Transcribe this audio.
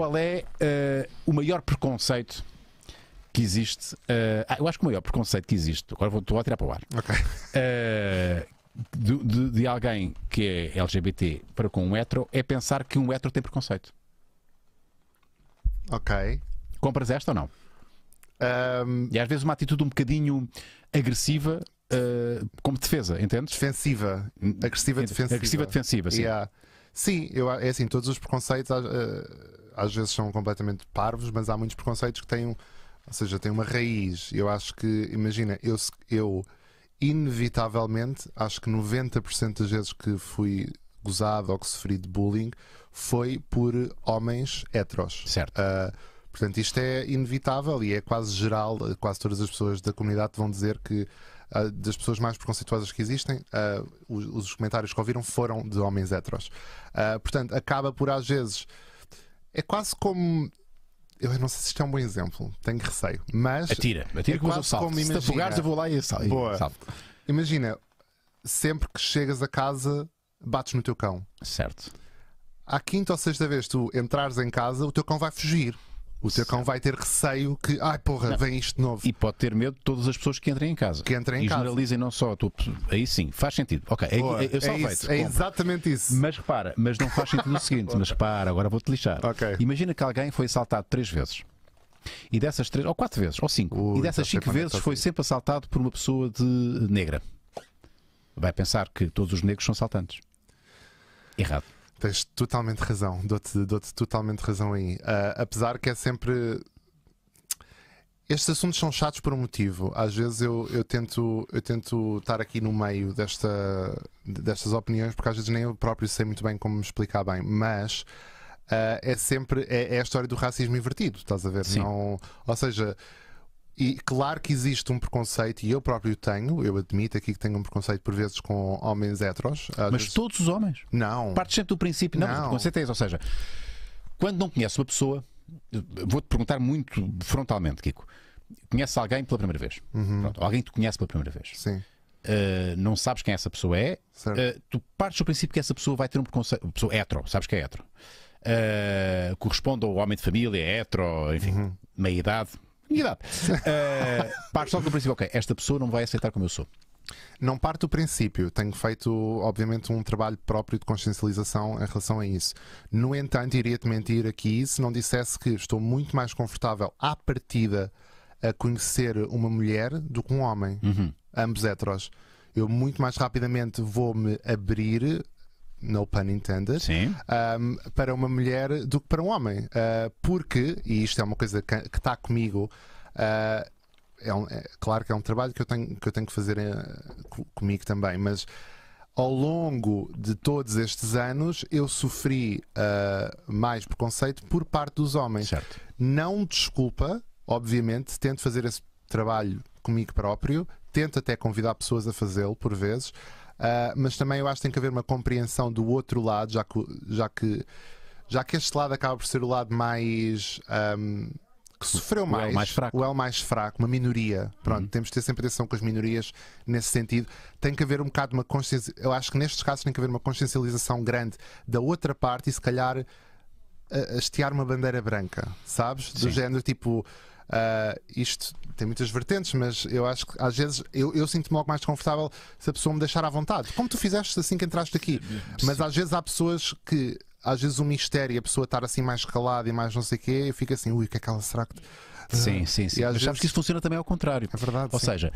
qual é uh, o maior preconceito que existe. Uh, ah, eu acho que o maior preconceito que existe, agora vou, estou a tirar para o ar. Uh, eh, de, de, de, alguém que é LGBT para com um hetero é pensar que um hetero tem preconceito. Ok. Compras esta ou não? Um... E às vezes uma atitude um bocadinho agressiva uh, como defesa, entendes? Defensiva. Agressiva defensiva. Agressiva defensiva, sim. Yeah. Sim, eu, é assim, todos os preconceitos. Uh às vezes são completamente parvos, mas há muitos preconceitos que têm, ou seja, têm uma raiz. Eu acho que, imagina, eu, eu inevitavelmente, acho que 90% das vezes que fui gozado ou que sofri de bullying foi por homens heteros. Certo. Uh, portanto, isto é inevitável e é quase geral, quase todas as pessoas da comunidade vão dizer que ah, das pessoas mais preconceituosas que existem, uh, os, os, comentários que ouviram foram de homens heteros. portanto, acaba por às vezes é quase como. Eu não sei se isto é um bom exemplo, tenho receio, mas. Atira, atira é o quase salto. como imagina... Se te afogares, eu vou lá e salto. Boa. Imagina, sempre que chegas a casa, bates no teu cão. Certo. À quinta ou sexta vez tu entrares em casa, o teu cão vai fugir. O teu cão vai ter receio que, ai porra, não. vem isto novo. E pode ter medo de todas as pessoas que entrem em casa. Que entrem em e casa. E generalizem não só a tua. Aí sim, faz sentido. Ok, é, Boa, é, é, é, isso, é exatamente isso. Mas repara, mas não faz sentido o seguinte, mas para. agora vou-te lixar. Okay. Imagina que alguém foi assaltado três vezes. E dessas três, ou quatro vezes, ou cinco. Ui, e dessas então cinco vezes foi sempre assaltado por uma pessoa de eh, negra. Vai pensar que todos os negros são assaltantes. Errado. Tens totalmente razão, dou-te dou totalmente razão aí. Uh, apesar que é sempre. Estes assuntos são chatos por um motivo. Às vezes eu, eu, tento, eu tento estar aqui no meio desta, destas opiniões, porque às vezes nem eu próprio sei muito bem como me explicar bem. Mas uh, é sempre. É, é, a história do racismo invertido, estás a ver? Sim. Não, ou seja. E claro que existe um preconceito, e eu próprio tenho, eu admito aqui que tenho um preconceito por vezes com homens heteros. Mas vezes... todos os homens? Não. Partes sempre do princípio, não, não. Mas o é ou seja, quando não conhece uma pessoa, vou-te perguntar muito frontalmente, Kiko. Conheces alguém pela primeira vez? Uhum. Pronto, alguém te conhece pela primeira vez? Sim. Uh, não sabes quem essa pessoa é, uh, tu partes do princípio que essa pessoa vai ter um preconceito. pessoa hetero, sabes que é hetero. Uh, corresponde ao homem de família, é hetero, enfim, uhum. meia idade, idade. Uh, parte só do princípio, ok, esta pessoa não vai aceitar como eu sou. Não parte do princípio, tenho feito, obviamente, um trabalho próprio de consciencialização em relação a isso. No entanto, iria-te mentir aqui se não dissesse que estou muito mais confortável à partida a conhecer uma mulher do que um homem, uhum. ambos heteros eu muito mais rapidamente vou me abrir no pun intended, um, para uma mulher do que para um homem. Uh, porque, e isto é uma coisa que está comigo, uh, é, um, é, claro que é um trabalho que eu tenho que, eu tenho que fazer uh, comigo também, mas ao longo de todos estes anos eu sofri uh, mais preconceito por parte dos homens. Certo. Não desculpa, obviamente, tento fazer esse trabalho comigo próprio, tento até convidar pessoas a fazê-lo por vezes. Uh, mas também eu acho que tem que haver uma compreensão do outro lado, já que, já que, já que este lado acaba por ser o lado mais. Um, que sofreu mais, o L mais fraco, o L mais fraco uma minoria. Pronto, uhum. temos de ter sempre atenção com as minorias nesse sentido. Tem que haver um bocado uma consciência. Eu acho que nestes casos tem que haver uma consciencialização grande da outra parte e se calhar hastear uma bandeira branca, sabes? Do Sim. género tipo. Uh, isto tem muitas vertentes, mas eu acho que às vezes eu, eu sinto-me logo mais confortável se a pessoa me deixar à vontade. Como tu fizeste assim que entraste aqui. É mas às vezes há pessoas que, às vezes, o um mistério, a pessoa estar assim mais calada e mais não sei o quê, eu fico assim, ui, o que é que ela será que. Sim, sim, sim. Mas vezes... sabes que isso funciona também ao contrário. É verdade. Ou sim. seja,